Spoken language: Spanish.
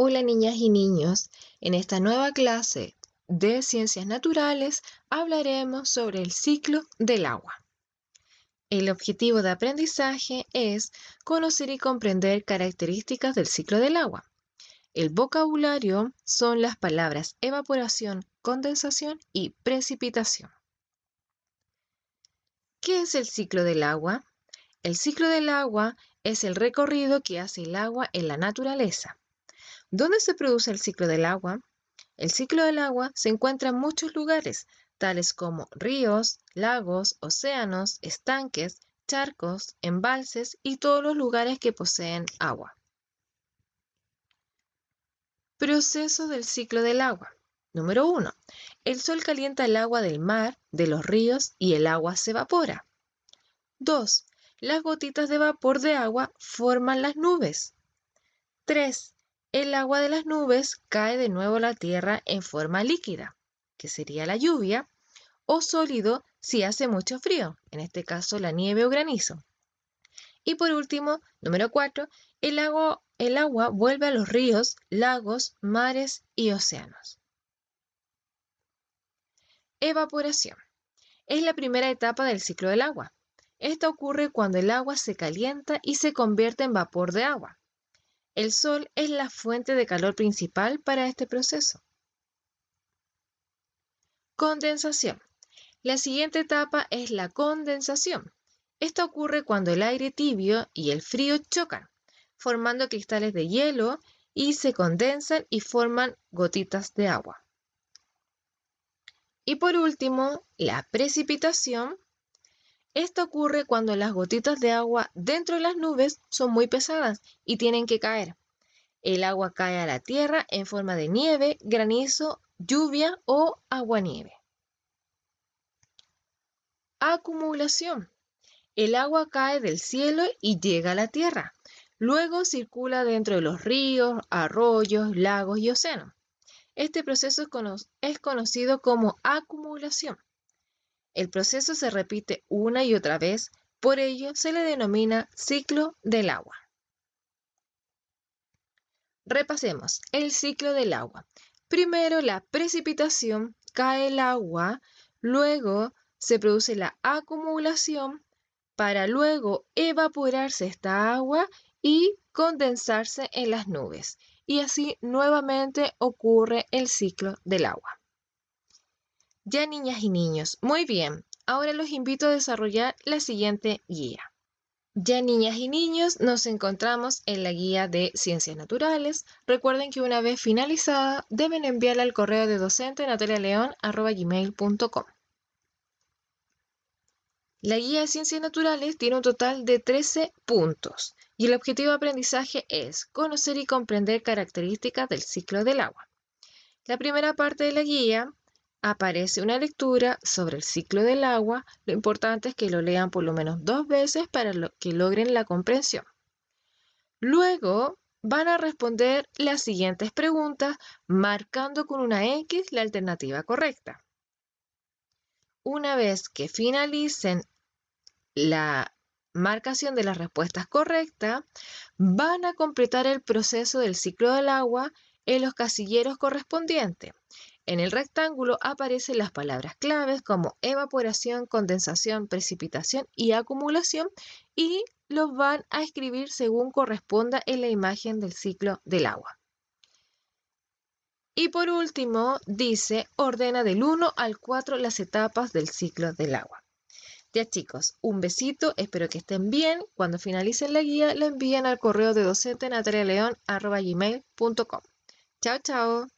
Hola niñas y niños, en esta nueva clase de Ciencias Naturales hablaremos sobre el ciclo del agua. El objetivo de aprendizaje es conocer y comprender características del ciclo del agua. El vocabulario son las palabras evaporación, condensación y precipitación. ¿Qué es el ciclo del agua? El ciclo del agua es el recorrido que hace el agua en la naturaleza ¿Dónde se produce el ciclo del agua? El ciclo del agua se encuentra en muchos lugares, tales como ríos, lagos, océanos, estanques, charcos, embalses y todos los lugares que poseen agua. Proceso del ciclo del agua. Número 1. El sol calienta el agua del mar, de los ríos y el agua se evapora. 2. Las gotitas de vapor de agua forman las nubes. 3 el agua de las nubes cae de nuevo a la tierra en forma líquida, que sería la lluvia, o sólido si hace mucho frío, en este caso la nieve o granizo. Y por último, número cuatro, el, agua, el agua vuelve a los ríos, lagos, mares y océanos. Evaporación. Es la primera etapa del ciclo del agua. Esto ocurre cuando el agua se calienta y se convierte en vapor de agua. El Sol es la fuente de calor principal para este proceso. Condensación. La siguiente etapa es la condensación. Esto ocurre cuando el aire tibio y el frío chocan, formando cristales de hielo y se condensan y forman gotitas de agua. Y por último, la precipitación esto ocurre cuando las gotitas de agua dentro de las nubes son muy pesadas y tienen que caer. El agua cae a la tierra en forma de nieve, granizo, lluvia o aguanieve. Acumulación. El agua cae del cielo y llega a la tierra. Luego circula dentro de los ríos, arroyos, lagos y océanos. Este proceso es conocido como acumulación. El proceso se repite una y otra vez, por ello se le denomina ciclo del agua. Repasemos el ciclo del agua. Primero la precipitación, cae el agua, luego se produce la acumulación para luego evaporarse esta agua y condensarse en las nubes. Y así nuevamente ocurre el ciclo del agua. Ya niñas y niños, muy bien, ahora los invito a desarrollar la siguiente guía. Ya niñas y niños, nos encontramos en la guía de Ciencias Naturales. Recuerden que una vez finalizada, deben enviarla al correo de docente natalialeón.com. La guía de Ciencias Naturales tiene un total de 13 puntos y el objetivo de aprendizaje es conocer y comprender características del ciclo del agua. La primera parte de la guía aparece una lectura sobre el ciclo del agua, lo importante es que lo lean por lo menos dos veces para que logren la comprensión. Luego van a responder las siguientes preguntas marcando con una X la alternativa correcta. Una vez que finalicen la marcación de las respuestas correctas, van a completar el proceso del ciclo del agua en los casilleros correspondientes. En el rectángulo aparecen las palabras claves como evaporación, condensación, precipitación y acumulación y los van a escribir según corresponda en la imagen del ciclo del agua. Y por último, dice, ordena del 1 al 4 las etapas del ciclo del agua. Ya chicos, un besito, espero que estén bien. Cuando finalicen la guía, la envíen al correo de docente natalialeón.com. Chao, chao.